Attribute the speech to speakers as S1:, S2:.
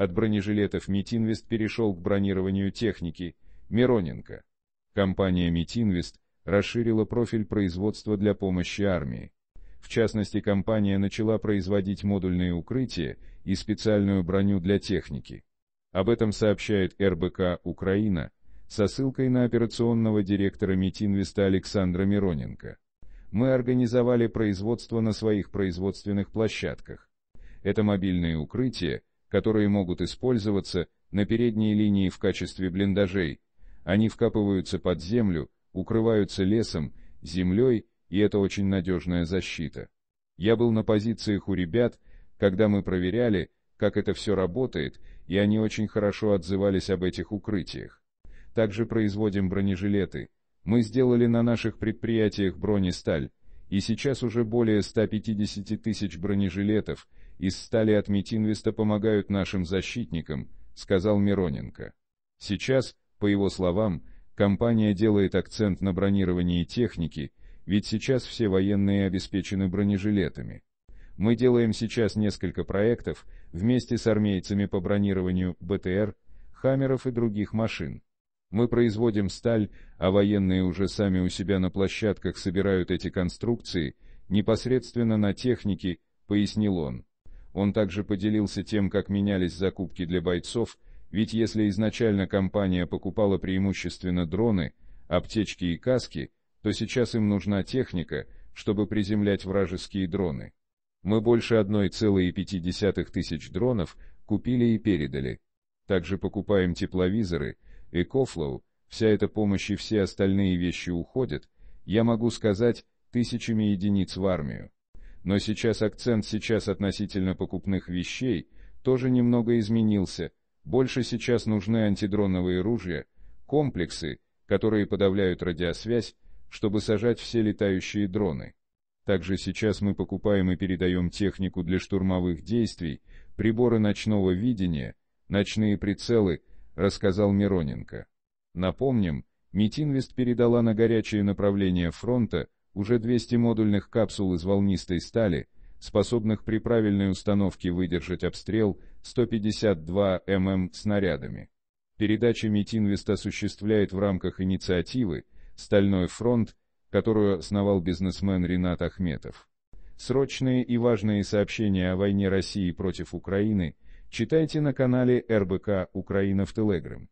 S1: От бронежилетов Митинвест перешел к бронированию техники Мироненко. Компания Митинвест расширила профиль производства для помощи армии. В частности, компания начала производить модульные укрытия и специальную броню для техники. Об этом сообщает РБК «Украина» со ссылкой на операционного директора Митинвеста Александра Мироненко. Мы организовали производство на своих производственных площадках. Это мобильные укрытия, которые могут использоваться на передней линии в качестве блиндажей. Они вкапываются под землю, укрываются лесом, землей, и это очень надежная защита. Я был на позициях у ребят, когда мы проверяли, как это все работает, и они очень хорошо отзывались об этих укрытиях. Также производим бронежилеты. Мы сделали на наших предприятиях бронесталь, и сейчас уже более 150 тысяч бронежилетов, из стали от Митинвеста помогают нашим защитникам», — сказал Мироненко. Сейчас, по его словам, компания делает акцент на бронировании техники, ведь сейчас все военные обеспечены бронежилетами. Мы делаем сейчас несколько проектов вместе с армейцами по бронированию БТР, Хаммеров и других машин. Мы производим сталь, а военные уже сами у себя на площадках собирают эти конструкции, непосредственно на технике, пояснил он. Он также поделился тем, как менялись закупки для бойцов, ведь если изначально компания покупала преимущественно дроны, аптечки и каски, то сейчас им нужна техника, чтобы приземлять вражеские дроны. Мы больше 1,5 тысяч дронов купили и передали. Также покупаем тепловизоры, экофлоу, вся эта помощь и все остальные вещи уходят, я могу сказать, тысячами единиц в армию. Но сейчас акцент сейчас относительно покупных вещей тоже немного изменился. Больше сейчас нужны антидроновые ружья, комплексы, которые подавляют радиосвязь, чтобы сажать все летающие дроны. Также сейчас мы покупаем и передаем технику для штурмовых действий, приборы ночного видения, ночные прицелы, рассказал Мироненко. Напомним, Митинвест передала на горячие направления фронта уже 200 модульных капсул из волнистой стали, способных при правильной установке выдержать обстрел 152 мм снарядами. Передача Митинвест осуществляет в рамках инициативы «Стальной фронт», которую основал бизнесмен Ренат Ахметов. Срочные и важные сообщения о войне России против Украины читайте на канале РБК «Украина в Телеграм».